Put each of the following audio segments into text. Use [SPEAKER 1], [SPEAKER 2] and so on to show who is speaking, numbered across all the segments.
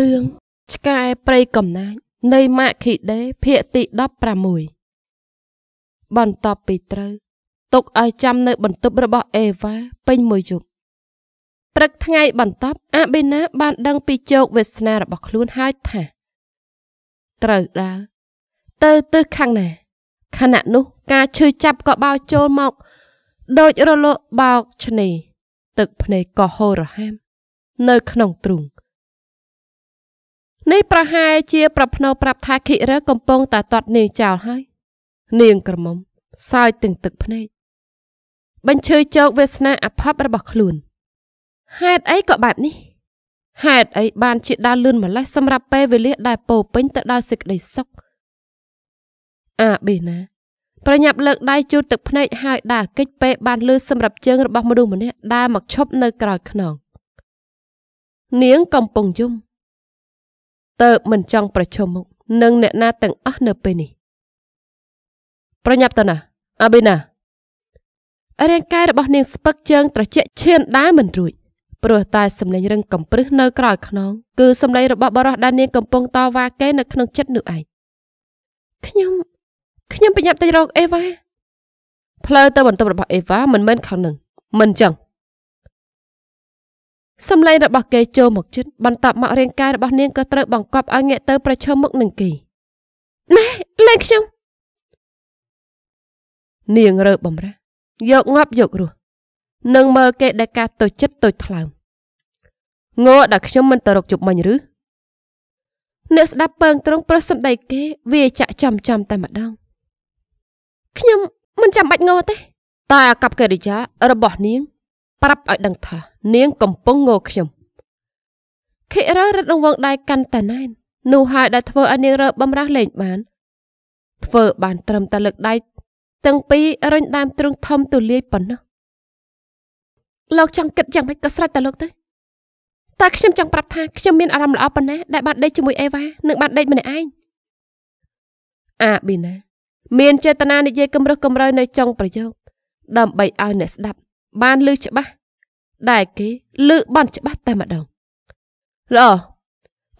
[SPEAKER 1] រឿងឆ្កែព្រៃកំណាចនៃម៉ាក់ឃីដេ ភាគទី16បន្ទាប់ពីត្រូវទុកឲ្យចាំនៅ បន្ទប់របស់អេវ៉ាពេញមួយយប់ព្រឹកថ្ងៃបន្ទាប់អាបេណា បាន ដឹង ពីជោគវាសនារបស់ខ្លួនហើយថាត្រូវដើរទៅទិសខាងណាខណៈនោះការឈឺចាប់ក៏បោចូលមកដូចរលកបោកឆ្នេរទឹកភ្នែកក៏ហូររហាម នៅក្នុងទ្រូងនេះប្រហែលជាប្រភ្នោប្រាប់ថាខិរើកំពុងតែតាត់នាងចោលហើយនាងក្រមុំសើចទាំងទឹកភ្នែកបញ្ឈឺជោគវាសនាអភ័ព្វរបស់ខ្លួនហេតុអីក៏បែបនេះហេតុអីបានជាដើរលឿនម្លេះសម្រាប់ពេលវេលាដែលពោពេញទៅដោយសេចក្តីសុខអាបេណាប្រញាប់លើកដៃជូតទឹកភ្នែកហើយដើរកិច្ចពេលបានលឺសម្រាប់ជើងរបស់មនុស្សម្នាក់ដើរមកឈប់នៅក្រោយខ្នងនាងកំពុងយំតើបមិនចង់ប្រឈមមុខនឹងអ្នកណាទាំងអស់នៅពេលនេះប្រញាប់ទៅណាអាប៊ីណារាងកាយរបស់នាងស្ពឹកជើងត្រជាក់ឈានដើរមិនរួចព្រោះតែសម្លេងរឹងកំព្រឹសនៅក្រោយខ្នងគឺសម្លេងរបស់បរោះដែលនាងកំពុងតវ៉ាគេនៅក្នុងចិត្តនោះឯងខ្ញុំខ្ញុំប្រញាប់ទៅរកអេវ៉ាផ្លូវទៅបន្ទប់របស់អេវ៉ាមិនមែនខាងនឹងមិនចឹងសំឡេងរបស់គេចូលមកជិតបន្ទាប់មករាងកាយរបស់នាងក៏ត្រូវបង្កប់ឲ្យងាកទៅប្រឈមមុខនឹងគេណែលែងខ្ញុំនាងរើបំរះយកងាប់យករស់នឹងមើលគេដែលការទុចចិត្តទុចថ្លើមងើដល់ខ្ញុំមិនទៅរកជប់មិញឬអ្នកស្ដាប់ពងត្រង់ប្រុសសម្ដីគេ វាចាក់ចំចំតែម្ដងខ្ញុំមិនចាំបាច់ងើទេតែអាកប្បកិរិយារបស់នាងប្រាប់ឲ្យដឹងថានាងកំពុងងខ្ញុំខិរៈរត់រង្វង់ដៃកាន់តែណែននោះហើយដែលធ្វើឲ្យនាងរើបំរាស់លេងបាន ធ្វើបានត្រឹមតែលើកដៃទាំងពីររញដើមទ្រូងធំទូលាយប៉ុណ្ណោះលោកចង់គិតយ៉ាងម៉េចក៏ស្រេចតែលោកទៅតែខ្ញុំចង់ប្រាប់ថាខ្ញុំមានអារម្មណ៍ល្អប៉ុណ្ណាដែលបានដេកជាមួយអេវ៉ានិងបានដេកម្នាក់ឯងអាប៊ីណាមានចេតនានិយាយគំរោះគំរើនៅចុងប្រយោគដើម្បីឲ្យអ្នកស្ដាប់ បានឮច្បាស់ដែលគេឮបានច្បាស់តែម្ដងល្អ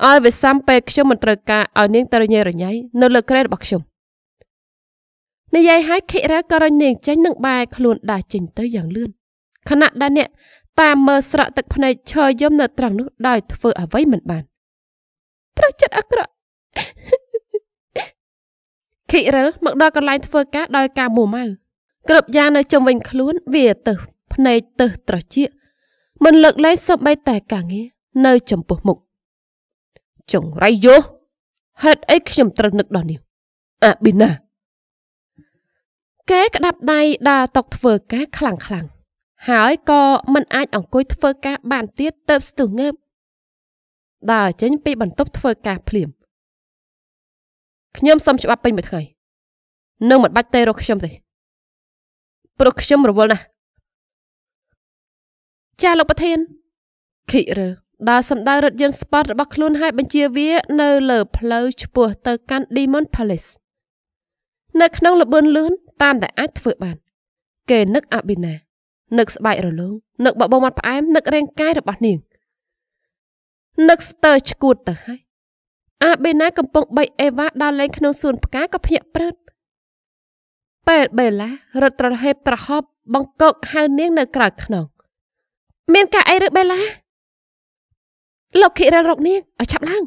[SPEAKER 1] ឲ្យវាសាំពេលខ្ញុំមិនត្រូវការឲ្យនាង តរញ៉េរញ៉ៃនៅលើក្រែរបស់ខ្ញុំនិយាយហើយខិរ៉ាក៏រញនាង ចេញនឹងបែរខ្លួនដាស់ចេញទៅយ៉ាងលឿនខណៈដែលអ្នក តាមមើលស្រក់ទឹកភ្នែកឈរយំនៅត្រង់នោះដោយធ្វើ អ្វីមិនបាន ប្រចិត្តអាក្រក់ខិរ៉ាមកដល់កន្លែងធ្វើការ ដោយ ការមួម៉ៅគ្រប់យ៉ាងនៅជុំវិញ ខ្លួនវាទៅភ្នែកទៅត្រចៀកមិនលើកលែងសម្បីតែការងារ នៅចំពោះមុខចង្រៃយោហេតុអីខ្ញុំត្រូវនឹកដល់នេះអាប៊ីណាកែក្តាប់ដៃដើរតុកធ្វើការខ្លាំងខ្លាំងហើយក៏មិនអាចអង្គុយធ្វើការបានទៀតទៅស្ទុះងើបដើរចេញពីបន្ទប់ធ្វើការភ្លាមខ្ញុំសុំច្បាប់ពេញមួយថ្ងៃនឹងមិនបាច់ទេរកខ្ញុំទេព្រោះខ្ញុំរវល់ណាស់ចាលោកប្រធានខិរើដល់សម្ដៅរថយន្ត Sport របស់ខ្លួនហើយបញ្ជាវា នៅលើ ផ្លូវឆ្ពោះទៅកាន់ Demon Palace នៅក្នុងលបឿនលឿនតាមដែលអាចធ្វើបានគេនឹកអបិណានឹកស្បែករលោងនឹកបបោមាត់ផ្អែមនឹករាងកាយរបស់នាងនឹកស្ទើឆ្កួតទៅហើយអាបេណាកំពុងបៃអេវ៉ាដើរលេងក្នុងសួនផ្កាក៏ភ្ញាក់ព្រឹតពេលបេឡារត់ត្រហេបត្រហប់បង្កកហៅនាងនៅក្រៅខ្នងមានការអីឬបេឡាលោកខិរិនរកនាងឲ្យឆាប់ឡើង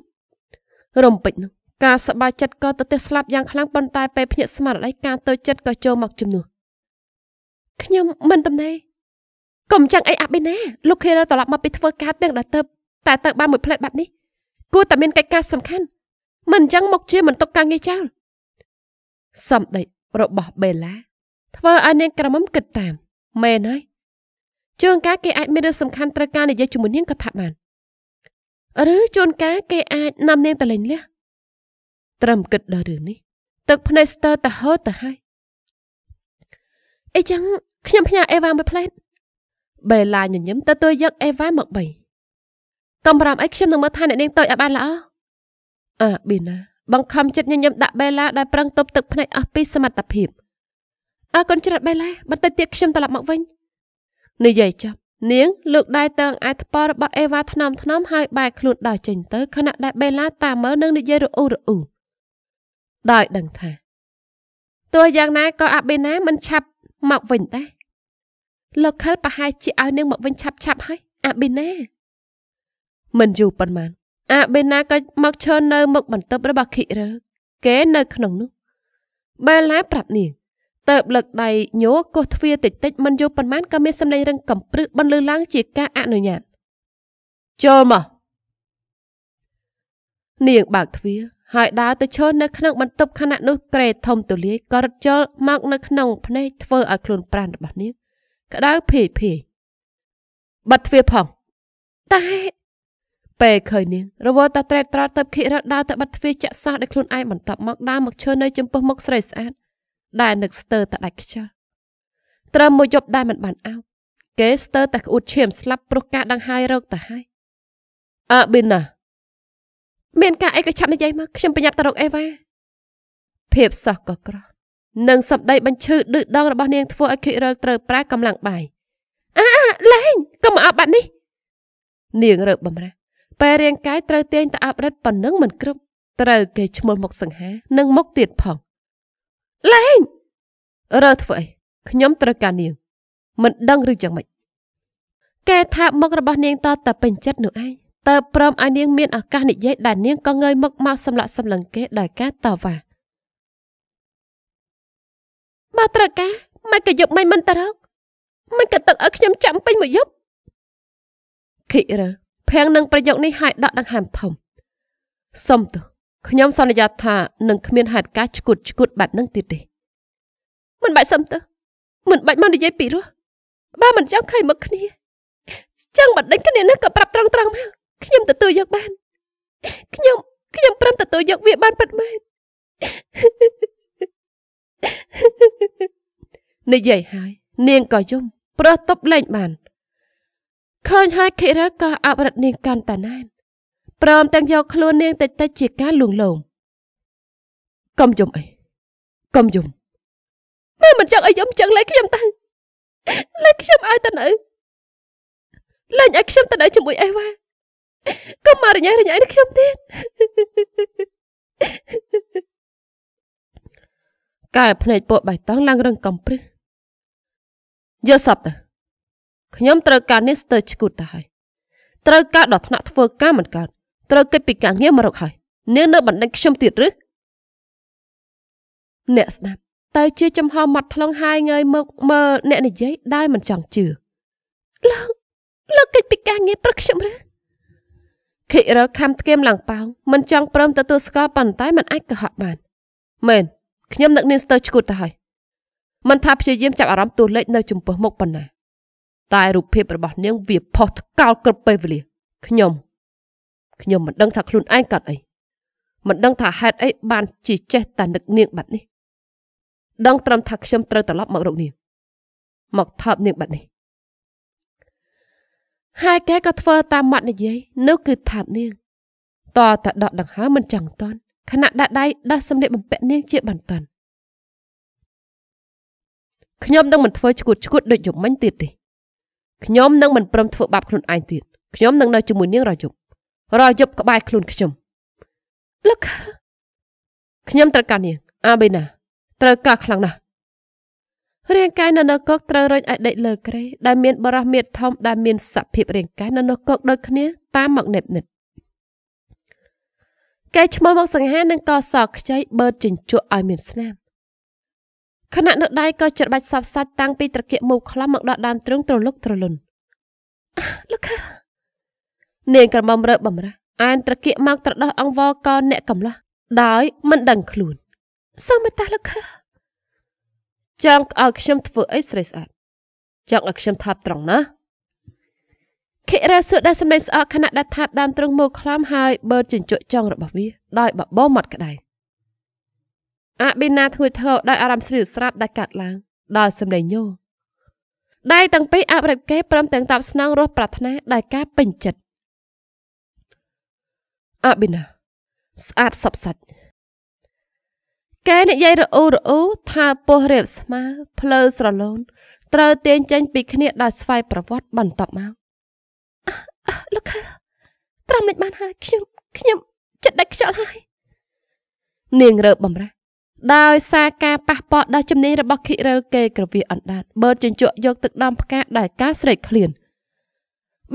[SPEAKER 1] រំពេចនោះការសបាយចិត្តក៏ទៅទះស្លាប់យ៉ាងខ្លាំងប៉ុន្តែពេលភ្ញាក់ស្មារតីការទៅចិត្តក៏ចូលមកជំនួសខ្ញុំមិនទំនេរកុំចឹងអីអាបេណាលោកខេរត្រឡប់មកពីធ្វើការទាំងដល់ទៅតែទៅបានមួយផ្លែតបែបនេះ គួរតែមានកិច្ចការសំខាន់ មិនចឹងមកជាមិនទុកការងារចោលសម្ដេចរបស់បេឡា ធ្វើឲ្យនាងក្រមុំគិតតាម មែនហើយជួនកាលគេអាច មានរឿងសំខាន់ត្រូវការនិយាយជាមួយនាងក៏ថាបានឬជួនកាលគេអាចនាំនាងទៅលេងលះត្រឹមគិតដល់រឿងនេះ ទឹកភ្នែកស្ទើរតែហឺតទៅហើយអីចឹងខ្ញុំផ្ញើអេវ៉ាមួយផ្លែតបេឡាញញឹមទៅទៅយកអេវ៉ាមកបីកំរាមអីខ្ញុំនឹងមើលថាអ្នកនាងតូចឲ្យបានល្អអើប៊ីណាបង្ខំចិត្តញញឹមដាក់បេឡាដែលប្រឹងទប់ទឹកភ្នែកអស់ពីសមត្ថភាពអើកូនច្រិតបេឡាបន្តិចទៀតខ្ញុំត្រឡប់មកវិញនិយាយចប់នាងលើកដៃតើងអាយថ្ពររបស់អេវ៉ាថ្នមថ្នមហើយបែរខ្លួនដើរចេញទៅខណៈដែលបេឡាតាមមើលនឹងនិយាយរអ៊ូរអ៊ូដោយដឹងថាទោះយ៉ាងណាក៏អាបេណាមិនឆាប់មកវិញដែរលោកខលប្រហែលជាឲ្យនាងមកវិញឆាប់ឆាប់ហើយអាបេណាមិនយូរប៉ុន្មាន អាបេណាក៏មកឈរនៅមុខបន្ទប់របស់ខិរើ គេនៅក្នុងនោះបេឡាប្រាប់នាងទៅបលឹកដៃញោកោះទ្វារតិចតិចមិនយូរប៉ុន្មានក៏មានសម្លេងរឹងកំព្រឹសបន្លឺឡើងជាការអនុញ្ញាតចូលមកនាងបើកទ្វារហើយដើរទៅឈរនៅក្នុងបន្ទប់ខណៈនោះក្រេធំទូលាយក៏រត់ចូលមកនៅក្នុងភ្នែកធ្វើឲ្យខ្លួនប្រាណរបស់នាងក្តៅភេភេបាត់ទ្វារផងតែពេលឃើញនាងរវល់តែត្រេកត្រោតទៅភិរិលដើរទៅបាត់ទ្វារចាក់សោះដោយខ្លួនឯងបន្ទាប់មកដើរមកឈរនៅចំពោះមុខស្រីស្អាតដែលនឹកស្ទើរតែដាច់ខ្យល់ត្រឹមមួយយប់ដែលមិនបានអោបគេស្ទើរតែក្អួតឈាមស្លាប់ព្រោះការដង្ហើយរោគទៅហើយអើប៊ីនណាមានការអីក៏ឆាប់និយាយមក ខ្ញុំប្រញាប់ទៅរកអេវ៉ាភាពសោះក៏ក្រោះនិងសម្ដី បញ្ឈឺឌឺដងរបស់នាងធ្វើឲ្យខិរលត្រូវប្រើកម្លាំងបាយអាលេងកុំមកអប់បាត់នេះនាងរើបបំរាស់ពេលរាងកាយត្រូវទាញទៅអប់រិតប៉ុណ្ណឹងមិនគ្រប់ត្រូវគេឈ្មោះមុខសង្ហានិងមុខទៀតផងលែងរើធ្វើអីខ្ញុំត្រូវការនាង មិនដឹងឬយ៉ាងម៉េចកែថាមុខរបស់នាងតតែពេញចិត្តនោះឯងតើព្រមឲ្យនាងមានឱកាសនិយាយដែលនាងក៏ងើយមុខមកសម្លាក់សម្លឹងគេដោយការតវ៉ាបើត្រូវការមិនក៏យកមិនមិនទៅរកមិនក៏ទឹកឲ្យខ្ញុំចាំពេញមួយយប់ខិរភាំងនឹង ប្រយោគនេះឲ្យដកដង្ហើមធំសុំទោះខ្ញុំសន្យាថានឹងគ្មានហេតុការឆ្កួតឆ្កួតបែបហ្នឹងទៀតទេមិនបាច់សឹមទៅមិនបាច់មកនិយាយពីរោះបើមិនចង់ឃើញមុខគ្នាចង់បដិញគ្នានឹងក៏ប្រាប់ត្រង់ត្រង់មកខ្ញុំទទួលយកបានខ្ញុំខ្ញុំព្រមទទួលយកវាបានពិតមែននិយាយហើយនាងក៏យំប្រទប់លែងបានឃើញហើយខិរិលក៏អបរិទ្ធនាងកាន់តាណែនព្រមទាំងយកខ្លួននាងតិចតិចជាការលួងលោមកុំយំអីកុំយំម៉ែមិនចង់ឲ្យយំចឹងលេងខ្ញុំទៅលេងខ្ញុំឲ្យទៅនៅលេងឲ្យខ្ញុំទៅនៅជាមួយអេវ៉ាកុំមករញ៉េះរញ៉ៃនឹងខ្ញុំទៀតកែភ្នែកពកបៃតងឡើងរឹងកំព្រឹសយកសពទៅខ្ញុំត្រូវការនេះស្ទើរឈួតទៅហើយត្រូវការដល់ថ្នាក់ធ្វើការមិនកើតត្រូវកិច្ចពីការងារមករកហើយនាងនៅបណ្ដឹងខ្ញុំទៀតឬអ្នកស្ដាប់តើជាចំហមាត់ថ្លឹងហាយងើយមកមើលអ្នកនិយាយដែលមិនចង់ជឿលោកលោកកិច្ចពីការងារប្រឹកខ្ញុំឬខិរលខំធ្គាមឡើងប៉ោងមិនចង់ព្រមទទួលស្គាល់ប៉ុន្តែមិនអាចកុហកបានមែនខ្ញុំនឹកនាងស្ទើរឈួតទៅហើយមិនថាព្យាយាមចាប់អារម្មណ៍ទូលេខនៅចំពោះមុខប៉ុណ្ណាតែរូបភាពរបស់ នាងវាផុសថ្កោលគ្រប់ពេលវេលាខ្ញុំខ្ញុំមិនដឹងថាខ្លួនឯងកើតអីមិនដឹងថាហេតុអីបានជាចេះតែនឹកនាងបែបនេះដឹងត្រឹមថាខ្ញុំត្រូវត្រឡប់មករកនាងមកថប់នាងបែបនេះហើយគេក៏ធ្វើតាមមាត់និយាយនោះគឺថប់នាងតតដកដង្ហើមមិនចង់តន់ខណៈដាក់ដៃដោះសម្លៀកបំពាក់នាងជាបន្តន់ខ្ញុំនឹងមិនធ្វើឈួតឈួតដូចយប់មិញទៀតទេខ្ញុំនឹងមិនព្រមធ្វើបាបខ្លួនឯងទៀតខ្ញុំនឹងនៅជាមួយនាងរយប់រាល់យប់ក្បែរខ្លួនខ្ញុំលោកខ្ញុំត្រូវការនាងអាបេណាត្រូវការខ្លាំងណាស់រាងកាយនៅនៅកកត្រូវរញឲ្យដេកលើក្រេដែលមាន បរោះមៀតធំដែលមានសភាពរាងកាយនៅនៅកកដូចគ្នាតាមមកណេបនិតកែឈ្មោះមកសង្ហានឹងកសខ្ចីបឺតជញ្ជក់ឲ្យមានស្នាមខណៈនៅដៃក៏ច្របាច់សាប់សាច់តាំងពីត្រគាកមូលខ្លំមកដល់ដើមទ្រូងត្រលុកត្រលុនលោកខានាងក្រមុំរើបំរះអានត្រគៀកមកត្រដោះអង្វរកអ្នកកំឡោះដោយមិនដឹងខ្លួនសូមមេត្តាលោកខិលចង់ឲ្យខ្ញុំធ្វើអីស្រីស្អាតចង់ឲ្យខ្ញុំថាបត្រង់ណាខិរាសួរដែលសម្លេងស្អកខណៈដែលថាបដើមទ្រង់មកខ្លាំហើយបឺតជញ្ជក់ចង់របស់វាដោយបបោមាត់ក្តៅអបិណាធួយធោដោយអារម្មណ៍ស្រីស្រាប់ដែលកាត់ឡើងដោយសម្លេងញោដៃទាំងពីរអបរិបគេព្រមទាំងតបស្នងរស់ប្រាថ្នាដោយការពេញចិត្តអាប៊ីណាស្អាតសັບសាច់កែនិយាយរអ៊ូរអ៊ូថាពោះរៀបស្មើភ្លើស្រឡូនត្រូវទាញចេញ ពី គ្នាដោយស្វ័យប្រវត្តិបន្តមកលោកខាត្រាំមិនបានហើយខ្ញុំខ្ញុំចិត្តដាច់ខ្យល់ហើយនាងរើបំរះដោយសារការប៉ះពាល់ដល់ជំនាញរបស់ខិរិលគេក្រវាអណ្ដាតបើជញ្ជក់យកទឹកដំផ្កាដោយការស្រេកឃ្លាន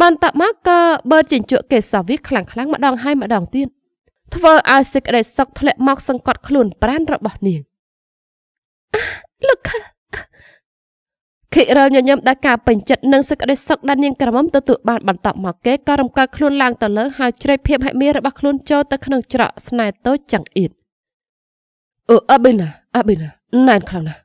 [SPEAKER 1] បានតមកក៏បើចិញ្ចក់កេសរវាខ្លាំងខ្លាំងម្ដងហើយម្ដងទៀតធ្វើឲ្យសេចក្តីសុខធ្លាក់មកសង្កត់ខ្លួនប្រានរបស់នាងលោកខលខិរលញញឹមដែលការពេញចិត្តនិងសេចក្តីសុខដែលនាង ក្រមុំទទួលបានបន្តមកគេក៏រំកិលខ្លួនឡើងទៅលើហើយជ្រែកភាពហិមារបស់ខ្លួនចូលទៅក្នុងច្រកស្នេហ៍តូចចង្អៀតអឺអបេណាអបេណាណែនខ្លាំងណាស់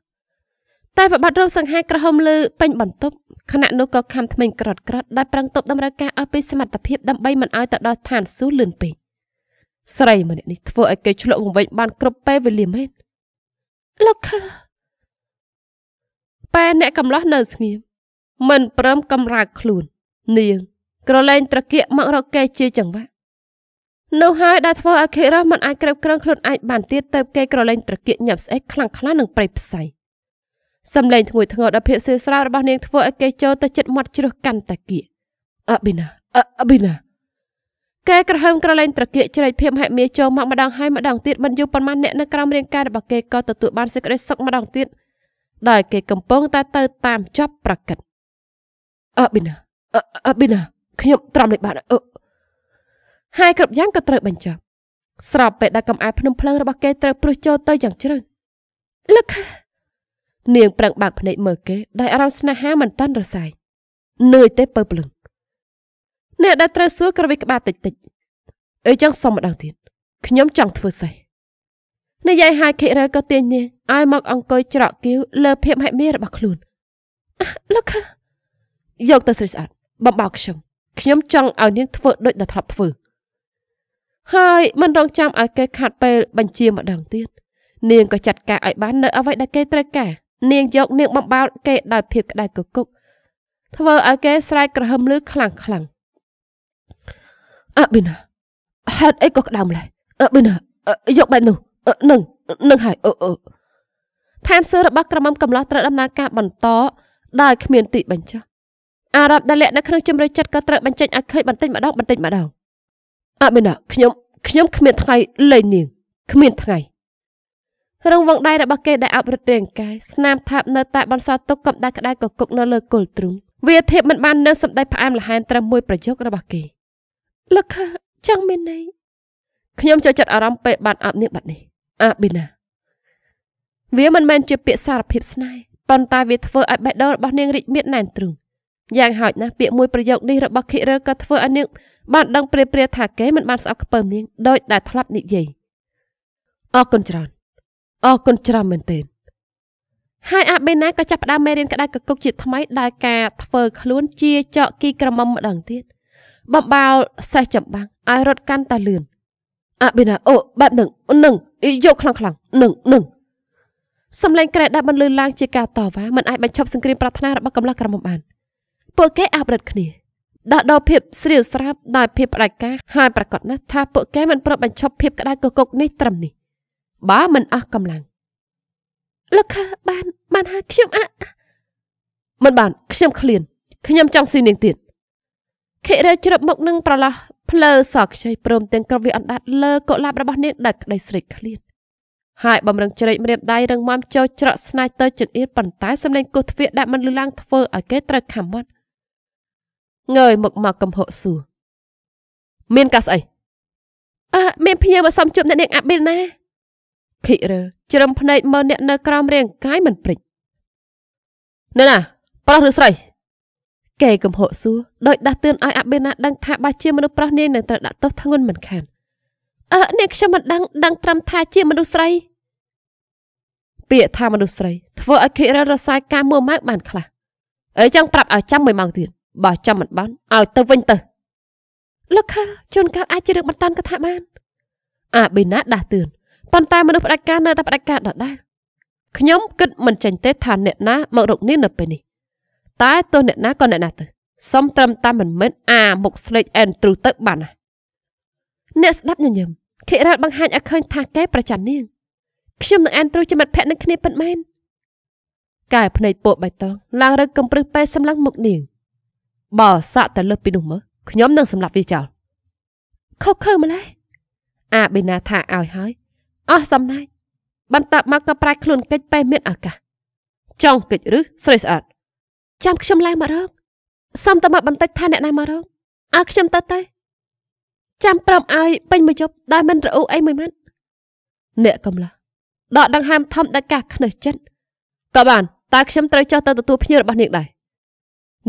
[SPEAKER 1] តែប្របាត់រោមសង្ហាក្រហមលើពេញបន្ទប់ខណៈនោះក៏ខំថ្មីក្រត់ក្រត់ដោយប្រឹងទប់តម្រូវការឲ្យពីសមត្ថភាពដើម្បីមិនឲ្យទៅដល់ស្ថានសួគ៌លឿនពេកស្រីម្នាក់នេះធ្វើឲ្យគេឆ្លក់វង្វេងបានគ្រប់ពេលវេលាមែនលោកខលពេលអ្នកកំឡោះនៅស្ងៀមមិនព្រមកំរើកខ្លួន នាងក្រឡែងត្រគាកមករកគេជាចង្វាក់នោះហើយដែលធ្វើឲ្យខេរ៉ាមិនអាចក្រឹបក្រងខ្លួនឯងបានទៀតទៅគេក្រឡែងត្រគាកញាប់ស្អែកខ្លាំងខ្លានឹងប្រៃផ្សៃសំឡេងធ្ងួយធ្ងរដល់ភាពសឿស្រាវរបស់នាងធ្វើឲ្យគេចូលទៅចិត្តមាត់ជ្រោះកាន់តែគៀកអប៊ីណាអប៊ីណាគេក្រហើមក្រឡែងត្រគាកជ្រែកភាពហិមាចូលមកម្ដងហើយម្ដងទៀតមិនយូរប៉ុន្មានអ្នកនៅក្រោមរាងកាយរបស់គេក៏ទទួលបានសេចក្ដីសុខម្ដងទៀតដែលគេកំពុងតែទៅ តាមជាប់ប្រកិតអប៊ីណាអប៊ីណាខ្ញុំត្រាំលេខបានអឺហើយគ្រប់យ៉ាងក៏ត្រូវបញ្ចប់ស្របពេលដែលកំអែភ្នំភ្លើងរបស់គេត្រូវព្រឹសចូលទៅយ៉ាងជ្រៅលឹកនាងប្រឹងបើកភ្នែកមើលគេដោយអារម្មណ៍ស្នេហាមិនតាន់រសាយនឿយទេពើភ្លឹងអ្នកដែលត្រូវសួរក្រវិក្បាលតិចតិចអីចឹងសុំម្ដងទៀតខ្ញុំចង់ធ្វើសេះនាយហើយខេរើក៏ទាញនាងឲ្យមកអង្គុយច្រកគៀវលើភៀមហិមារបស់ខ្លួនលោកខាយកទៅស្រីស្អាតបំបោខ្ញុំខ្ញុំចង់ឲ្យនាងធ្វើដូចដែលធ្លាប់ធ្វើហើយមិនរងចាំឲ្យគេខាត់ពេលបញ្ជាម្ដងទៀតនាងក៏ចាត់ការឲ្យបាននៅអ្វីដែលគេត្រូវការនាងយកនាងបំបោលគេដោយភាពក្តៅគគុកធ្វើឲ្យគេស្រែកក្រហឹមលឺខ្លាំងខ្លាំងអបិណាហេតុអីក៏ក្តៅម្ល៉េះអបិណាយកបែបនោះនឹងនឹងហើយអឺអឺឋានសួគ៌របស់ក្រមុំកំឡោះត្រូវដំណើរការបន្តដោយគ្មានទីបញ្ចប់អារម្មណ៍ដែលលាក់នៅក្នុងជំរឿចិត្តក៏ត្រូវបញ្ចេញឲ្យឃើញបន្តិចម្ដងបន្តិចម្ដងអបិណាខ្ញុំ ខ្ញុំគ្មាន ថ្ងៃលែងនាងគ្មានថ្ងៃរងវងដៃរបស់គេដែលអប់រត់រាងកាយស្នាមថាបនៅតែបន្សល់ទុកកម្ដៅក្ដៅកគុកនៅលើគល់ទ្រូងវាធៀបមិនបាននឹងសម្ដីផ្អែមល្ហែមត្រឹមមួយប្រយោគរបស់គេលោកខចង់មានន័យខ្ញុំចូលចិត្តអារម្មណ៍ពេលបាត់អប់នេះបាត់នេះអាប៊ីណាវាមិនមែនជាពាក្យសារភាពស្នេហ៍ប៉ុន្តែវាធ្វើឲ្យបេះដូងរបស់នាងរីកមាសណែនទ្រូងយ៉ាងហោចណាស់ពាក្យមួយប្រយោគនេះរបស់ខេរឺក៏ធ្វើឲ្យនាងបានដឹងព្រាព្រាថាគេមិនបានស្អប់ខ្ពើមនាងដោយដែលធ្លាប់និយាយអរគុណច្រើនអរគុណច្រើនមែនទែនហើយអាបេណាក៏ចាប់ផ្ដើមមេរៀនក្តៅកគុកជាថ្មីដោយការធ្វើ ខ្លួនជាចកគីក្រមុំម្ដងទៀតបំបោលសេះចំបាំងឲ្យរត់កាន់តែលឿនអាបេណាអូបែបនឹងនឹងយកខ្លាំងខ្លាំងនឹងនឹងសំឡេងក្រែដែលបន្លឺឡើងជាការតវ៉ាមិនអាចបញ្ឈប់សង្គ្រាមប្រាថ្នារបស់កម្លាំងក្រមុំបានពួកគេអាបរិទ្ធគ្នាដោះដោភាពស្រាវស្រាបដោយភាពផ្ដាច់ការហើយប្រកាសណាស់ថាពួកគេមិនប្របញ្ឈប់ភាពក្តៅកគុកនេះត្រឹមនេះបើមិនអស់កម្លាំងលោកខាបានបានហើយខ្ញុំអមិនបាន ខ្ញុំឃ្លានខ្ញុំចង់ស៊ីនាងទៀតខិរេជ្រាបមកនឹងប្រឡោះភ្លើសខ្ចីព្រមទាំងគ្រប់វាអណ្ដាតលើកុលាបរបស់នាងដាច់ក្តីស្រេកឃ្លានហើយបំរឹងជ្រែកម្រាមដៃរឹងមាំចូលច្រកស្នាយទៅចង្អៀតប៉ុន្តែសម្លេងគោះទ្វារដាក់មិនលឺឡើងធ្វើឲ្យគេត្រូវខំមាត់ងើយមកមកកំហកសួរមានកាសអីអឺមានភៀវមកសុំជួបអ្នកនាងអាប៊ីលណាខិរិលជ្រឹមភ្នែកមើលអ្នកនៅក្រោមរាងកាយមិនព្រិចនៅណាប្រុសឬស្រីគេកំហកសួរដោយដាស់តឿនឲ្យអាបេណាដឹងថាបើជាមនុស្សប្រុសនាងនឹងត្រូវដាក់ទោសធ្ងន់មិនខានអឺអ្នកខ្ញុំមិនដឹងដឹងត្រឹមថាជាមនុស្សស្រីពាក្យថាមនុស្សស្រីធ្វើឲ្យខិរិលរសាយការមួម៉ៅបានខ្លះអីចឹងប្រាប់ឲ្យចាំមួយម៉ោងទៀតបើចាំមិនបានឲ្យទៅវិញទៅលោកខាជួនកាលអាចជារឿងបន្តកថាបាន អាបេណាដាស់តឿនប៉ុន្តែមនុស្សផ្ដាច់ការនៅតែផ្ដាច់ការដដែលខ្ញុំគិតមិនចេញទេថាអ្នកណាមករកនាងនៅពេលនេះតែទោះអ្នកណាក៏អ្នកណាទៅសុំត្រឹមតែមិនមែនអាមុខស្លេកអែនទ្រូទៅបានណាអ្នកស្ដាប់ញញឹមខិរ៉ាល់បង្ហាញឲ្យឃើញ ថាគេប្រច័ណ្ឌនាងខ្ញុំនឹងអែនទ្រូជាមិត្តភក្តិនឹងគ្នាពិតមែនកែភ្នែកពកបៃតងឡើងរឹកកំព្រឹសពេសម្លឹងមុខនាងបើសាក់ទៅលើពីនោះមើលខ្ញុំនឹងសម្លាប់វាចោលខុសខើម្ល៉េះអាបេណាថាឲ្យហើយអស់សំណាយបន្ទាប់មកក៏ប្រែខ្លួនកិច្ចពេលមានឱកាសចង់កិច្ចឬស្រីស្អាតចាំខ្ញុំឡើងមករកសុំតើមកបន្តិចថាអ្នកណាមករកឲ្យខ្ញុំទៅទៅចាំប្រមឲ្យពេញមួយជប់ដែលមិនរអ៊ូអីមួយម៉ាត់អ្នកកំឡោះដកដង្ហើមធំដកាសខ្នេះចិត្តក៏បានតែខ្ញុំត្រូវចុះទៅទទួលភ្ញៀវរបស់នាងដែរ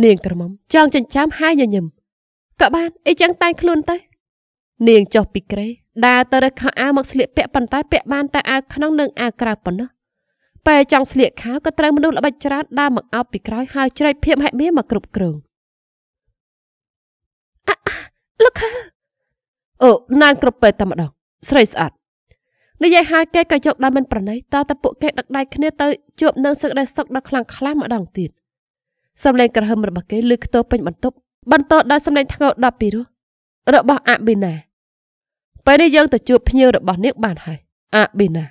[SPEAKER 1] នាងក្រមុំចង់ចិញ្ចាំហាយញញឹមក៏បានអីចឹងតែងខ្លួនទៅនាងចុះពីក្រេដើរទៅរើសខោអាវមកស្លៀកពាក់ប៉ុន្តែពាក់បានតែអាវក្នុងនិងអាវក្រៅប៉ុណ្ណោះពេលចង់ស្លៀកខោក៏ត្រូវមនុស្សល្បិចច្រើនដើរមកអោបពីក្រោយហើយជ្រែកភៀមហិមាមកគ្រប់គ្រងលោកខលអូណានគ្រប់ពេលតែម្ដងស្រីស្អាតនិយាយហើយគេក៏យកដល់មិនប្រណីតតែពួកគេដឹកដៃគ្នាទៅជួបនឹងសឹកដែលសឹកដល់ខ្លាំងខ្លាំងម្ដងទៀតសំឡេងក្រហមរបស់គេឮខ្ទរពេញបន្ទប់បន្តដោយសំឡេងធ្ងោដល់ពីរោះរបស់អាប៊ីណាពេលនេះយើងទៅជួបភ្ញៀវរបស់នាងបានហើយអាប៊ីណា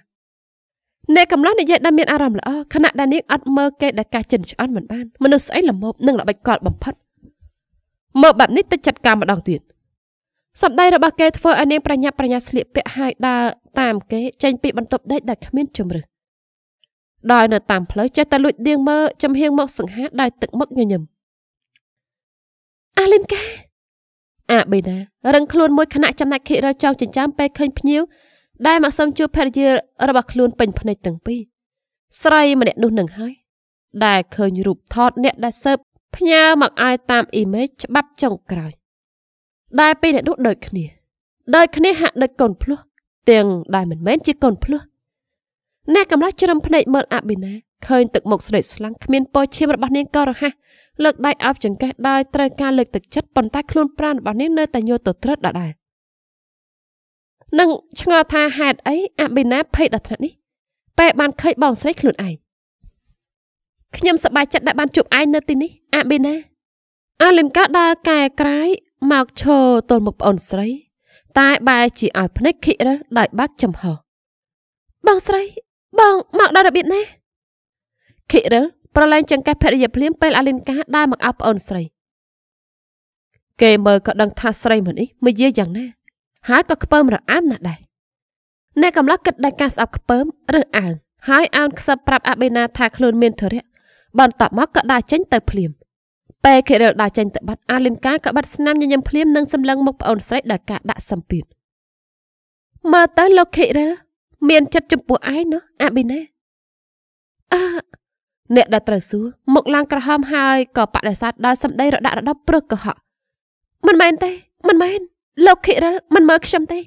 [SPEAKER 1] អ្នកកំឡោះនិយាយដល់មានអារម្មណ៍ល្អខណៈដែលនាងអត់មើលគេដែលកាសចិនឆ្អន់មិនបាន មនុស្សស្អីល្មមនិងល្បិចកលបំផុតមើលបែបនេះទៅចាត់ការម្ដងទៀតសម្ដីរបស់គេធ្វើឲ្យនាងប្រញាប់ប្រញាល់ស្លៀកពាក់ហើយដើរតាមគេចេញពីបន្ទប់ដេកដែលគ្មានជំរឹះដោយនៅតាមផ្លូវចេះតែលួចដៀងមើលចំហៀងមកសង្ហាដោយទឹកមឹកញញឹមអាលិនកាអាបេណារឹងខ្លួនមួយខណៈចំណាច់ខិរចង់ចិញ្ចាំពេលឃើញភ្ញៀវដែលមកសុំជួបភរិយារបស់ខ្លួនពេញភ្នែកទាំងពីរស្រីម្នាក់នោះនឹងហើយ ដែលឃើញរូបថតអ្នកដែលសើបផ្ញើមកឲ្យតាមអ៊ីមេលច្បាប់ចុងក្រោយ ដែលពីរអ្នកនោះដូចគ្នាដូចគ្នាហាក់ដូចកូនភ្លោះទាំងដែលមិនមែនជាកូនភ្លោះអ្នកកំឡោះជ្រឹមភ្នែកមើលអបិណាឃើញទឹកមុខស្រីស្លាំងគ្មានពណ៌ឈាមរបស់នាងក៏រហ័សលើកដៃអោបចង្កេះដោយត្រូវការលើកទឹកចិត្តប៉ុន្តែខ្លួនប្រាណរបស់នាងនៅតែញយទៅត្រឹតដដែលនឹងឆ្ងល់ថាហេតុអីអបិណាភ័យដល់ថ្នាក់នេះពេលបានឃើញបងស្រីខ្លួនឯងខ្ញុំសប្បាយចិត្តដែលបានជួបឯងនៅទីនេះអបិណាអាលិនកាដើរកែក្រៃមកឈរទល់មុខប្អូនស្រីតែបែរជាឲ្យភ្នែកខិរិលដោយបាក់ចំហបងស្រីបងមកដល់របៀបណាខិរិលប្រឡែងចង្កេះភរិយាភ្លាមពេលអាលិនកាដើរមកអោបប្អូនស្រីគេមើលក៏ដឹងថាស្រីមិនអីមកយាយយ៉ាងណាហើយក៏ខ្ពើមរអាមណាស់ដែរអ្នកកំឡោះគិតដល់ការស្អប់ខ្ពើមរើសអើងហើយអោនខ្សឹបប្រាប់អាបេណាថាខ្លួនមានធរៈបន្តមកក៏ដើរចេញទៅភ្លាមពេលខេរិលដើរចេញទៅបាត់អាលិនកាក៏បាត់ស្នាមញញឹមភ្លាមនិងសម្លឹងមុខប្អូនស្រីដែលការដាក់សម្ពាធមើលទៅលោកខេរិលមានចិត្តចំពោះឯងណាអាប៊ីណេអឺអ្នកដែលត្រូវសួរមុខឡើងក្រហមហើយក៏បដិសេធដោយសម្ដីរដាក់រដប់ ព្រឹសកុហកមិនមែនទេមិនមែនលោកខិរិលមិនមើលខ្ញុំទេ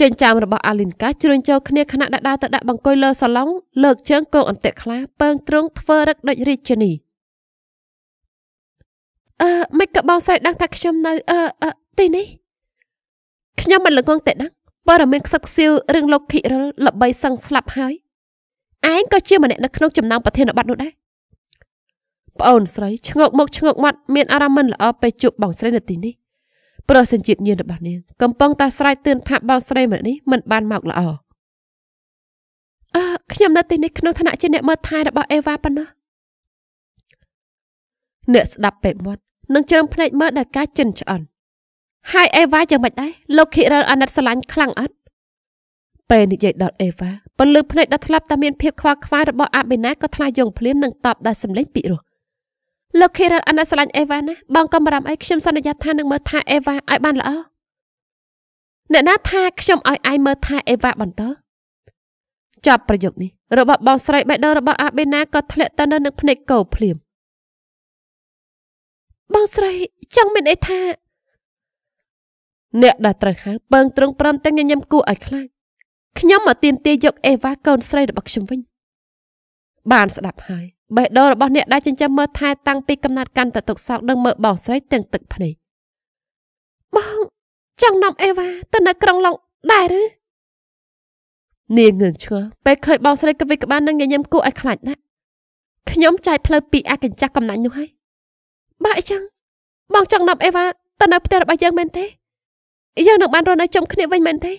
[SPEAKER 1] ចិញ្ចាមរបស់អាលីនកាជ្រួញចូលគ្នាខណៈដាក់ដាវទៅដាក់បង្គោលលើសាឡុងលើកជើងគោអន្ទាក់ខ្លាពើងទ្រង់ធ្វើរឹកដូចរាជនីអឺមិនក៏បងស្រីដឹងថាខ្ញុំនៅអឺទីនេះខ្ញុំមិនល្ងងតែដឹងបរមានខ្សឹបខ្សៀវរឿងលោកខិរលល្បីសឹងស្លាប់ហើយឯងក៏ជាម្នាក់នៅក្នុងចំណោមប្រធានបတ်នោះដែរប្អូនស្រីឆ្ងោកមុខឆ្ងោកមាត់មានអារម្មណ៍មិនល្អពេលជួបបងស្រីនៅទីនេះ ប្រសិនជាតិញៀនរបស់នាងកំពុងតែស្រែកទឿនថាបងស្រីម្នាក់នេះមិនបានមកល្អអឺខ្ញុំនៅទីនេះក្នុងឋានៈជាអ្នកមើលថែរបស់អេវ៉ាប៉ុណ្ណោះអ្នកស្ដាប់ពេកមាត់នឹងជ្រឹងភ្នែកមើលដល់ការចិនឆ្អន់ហើយអេវ៉ាយ៉ាងម៉េចដែរលោកខិរិលអាណិតស្រឡាញ់ខ្លាំងអត់ពេលនិយាយដល់អេវ៉ាពលឺភ្នែកដ៏ធ្លាប់តែមានភាពខ្វល់ខ្វាយរបស់អាបេណាក៏ថ្លាយងភ្លាមនឹងតបដោយសម្លេងពិរោះលោកខិរិលអាណិតស្រឡាញ់អេវ៉ាណាបងកំរាមអីខ្ញុំសន្យាថានឹងមើលថែអេវ៉ាឲ្យបានល្អអ្នកណាថា ខ្ញុំឲ្យឯងមើលថែអេវ៉ាបន្ត ចប់ប្រយោគនេះរបស់បងស្រីបេដឺរបស់អាបេណាក៏ធ្លាក់ទៅនៅនឹងភ្នែកកោភ្លាមបងស្រីចង់មានអីថាអ្នកដែលត្រូវហៅពងត្រង់ព្រមទាំងញញឹមគួរឲ្យខ្លាចខ្ញុំមកទៀមទាយកអេវ៉ាកូនស្រីរបស់ខ្ញុំវិញបាន ស្ដាប់ហើយបេះដូងរបស់អ្នកដែលចិញ្ចឹមមើលថែតាំងពីកំណត់កាន់ទៅទុកសោកដឹងមើលបងស្រីទាំងទឹកភ្នែកបងចង់នាំអេវ៉ាទៅនៅក្រុងឡុងដែរឬនាងងើងឆ្ងល់ពេលឃើញបងស្រីគិតវិក្បាននឹងញញឹមគួរឲ្យខ្លាចណាស់ខ្ញុំចែកផ្លូវពីអាកញ្ចាស់កំណាញ់នោះហើយបើអញ្ចឹងបងចង់នាំអេវ៉ាទៅនៅផ្ទះរបស់យើងមែនទេយើងនឹងបានរស់នៅជុំគ្នាវិញមែនទេ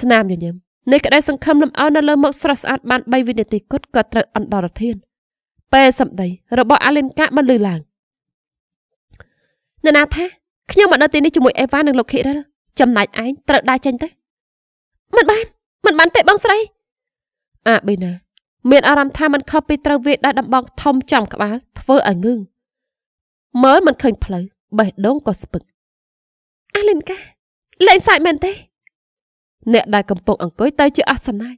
[SPEAKER 1] ស្នាមញញឹមនៃក្តីសង្ឃឹមលំអោននៅលើមុខស្រស់ស្អាតបាន3វិនាទីគត់ក៏ត្រូវអន្តរធាន ពេលសម្ដីរបស់អាលិនកាបានលឺឡើងអ្នកណាថាខ្ញុំមកនៅទីនេះជាមួយអេវ៉ានិងលោកខេរ៉លចំណែកឯងត្រូវដើរចេញទៅមិនបាន មិនបានទេបងស្រី អាបេណា មានអារម្មណ៍ថាมันខុសពីត្រូវវាដែលដំបងធំចំក្បាលធ្វើឲ្យងឿងមើលមិនឃើញផ្លូវបេះដូងក៏ស្ពឹកអាលិនកាលេងសើចមែនទេ អ្នកដែលកំពុងអង្គុយទៅជាអស់សំណាយ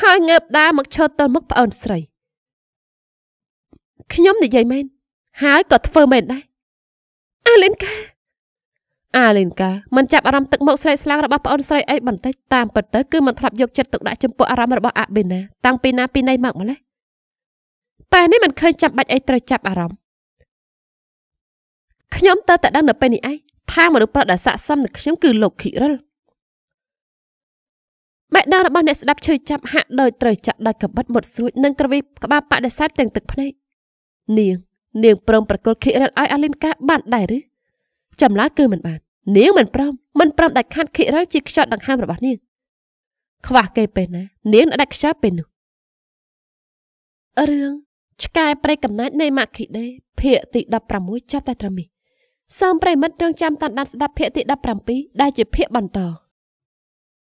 [SPEAKER 1] ហើយងើបដើរមកឈរទៅមុខប្អូនស្រីខ្ញុំនិយាយមែនហើយក៏ធ្វើមែនដែរអាលិនកាអាលិនកាមិនចាប់អារម្មណ៍ទឹកមុខស្រែកស្លាំងរបស់ប្អូនស្រីអីបន្តិចតាមពិតទៅគឺមិនធ្លាប់យកចិត្តទុកដាក់ចំពោះអារម្មណ៍របស់អាបេណាតាំងពីណាពីណីមកម្ល៉េះប៉ែនេះមិនឃើញចាំបាច់អីត្រូវចាប់អារម្មណ៍ខ្ញុំទៅតែដឹងនៅពេលនេះឯងថាមនុស្សប្រុសដែលស័កសមនឹងខ្ញុំគឺលោកខិរិលបេះដូងរបស់អ្នកស្ដាប់ឈឺចាប់ហាក់ដោយត្រូវចាក់ដោយកបិតមុតស្រួចនិងក្រវីក្បាលបដិសេធទាំងទឹកភ្នែកនាងនាងព្រមប្រគល់ខិរិលឲ្យអាលីនកាបានដែរឬចម្លើយគឺមិនបាន នាងមិនព្រមមិនព្រមដាច់ខាតខិរិលជាខ្យល់ដង្ហើមរបស់នាងខ្វះគេពេលណា នាងដាច់ខ្យល់ពេលនោះរឿងឆ្កែប្រេកកំណាច់នៃម៉ាក់ខីដេ ភាគទី16ចប់តែត្រឹមនេះសូមប្រិមិត្តរងចាំតាមដានស្ដាប់ភាគទី17ដែលជាភាគបន្ត។